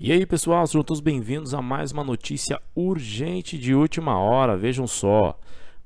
E aí pessoal, sejam todos bem-vindos a mais uma notícia urgente de última hora, vejam só.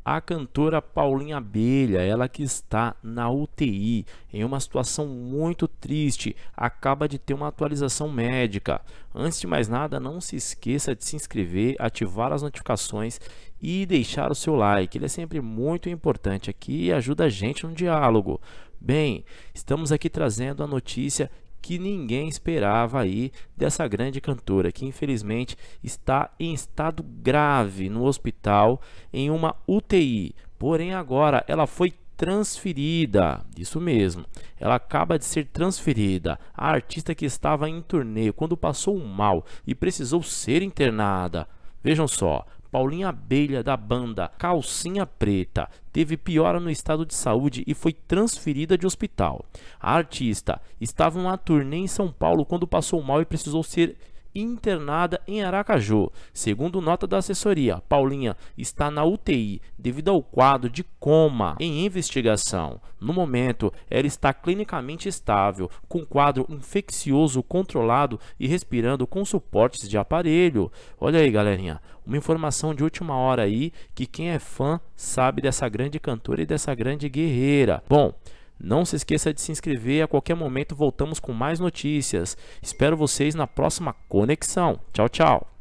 A cantora Paulinha Abelha, ela que está na UTI, em uma situação muito triste, acaba de ter uma atualização médica. Antes de mais nada, não se esqueça de se inscrever, ativar as notificações e deixar o seu like. Ele é sempre muito importante aqui e ajuda a gente no diálogo. Bem, estamos aqui trazendo a notícia que ninguém esperava aí dessa grande cantora, que infelizmente está em estado grave no hospital em uma UTI. Porém agora ela foi transferida. Isso mesmo. Ela acaba de ser transferida. A artista que estava em turnê quando passou mal e precisou ser internada. Vejam só, Paulinha Abelha da banda Calcinha Preta teve piora no estado de saúde e foi transferida de hospital. A artista estava em uma turnê em São Paulo quando passou mal e precisou ser internada em Aracaju. Segundo nota da assessoria, Paulinha está na UTI devido ao quadro de coma em investigação. No momento, ela está clinicamente estável, com quadro infeccioso controlado e respirando com suportes de aparelho. Olha aí, galerinha, uma informação de última hora aí que quem é fã sabe dessa grande cantora e dessa grande guerreira. Bom, não se esqueça de se inscrever, a qualquer momento voltamos com mais notícias. Espero vocês na próxima conexão. Tchau, tchau.